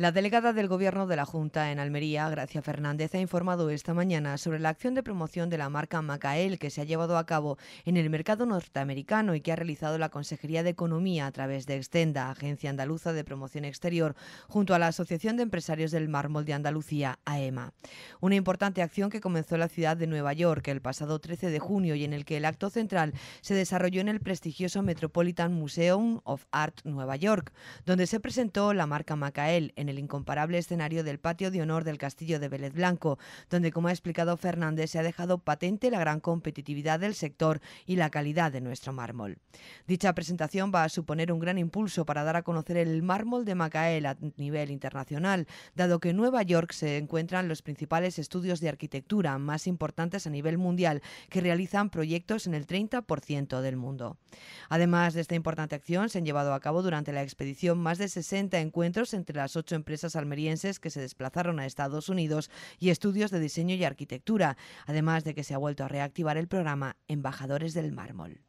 La delegada del Gobierno de la Junta en Almería, Gracia Fernández, ha informado esta mañana sobre la acción de promoción de la marca Macael que se ha llevado a cabo en el mercado norteamericano y que ha realizado la Consejería de Economía a través de Extenda, Agencia Andaluza de Promoción Exterior, junto a la Asociación de Empresarios del Mármol de Andalucía, AEMA. E Una importante acción que comenzó en la ciudad de Nueva York el pasado 13 de junio y en el que el acto central se desarrolló en el prestigioso Metropolitan Museum of Art Nueva York, donde se presentó la marca Macael en en el incomparable escenario del patio de honor del Castillo de Vélez Blanco, donde, como ha explicado Fernández, se ha dejado patente la gran competitividad del sector y la calidad de nuestro mármol. Dicha presentación va a suponer un gran impulso para dar a conocer el mármol de Macael a nivel internacional, dado que en Nueva York se encuentran los principales estudios de arquitectura más importantes a nivel mundial que realizan proyectos en el 30% del mundo. Además de esta importante acción, se han llevado a cabo durante la expedición más de 60 encuentros entre las ocho empresas almerienses que se desplazaron a Estados Unidos y estudios de diseño y arquitectura, además de que se ha vuelto a reactivar el programa Embajadores del Mármol.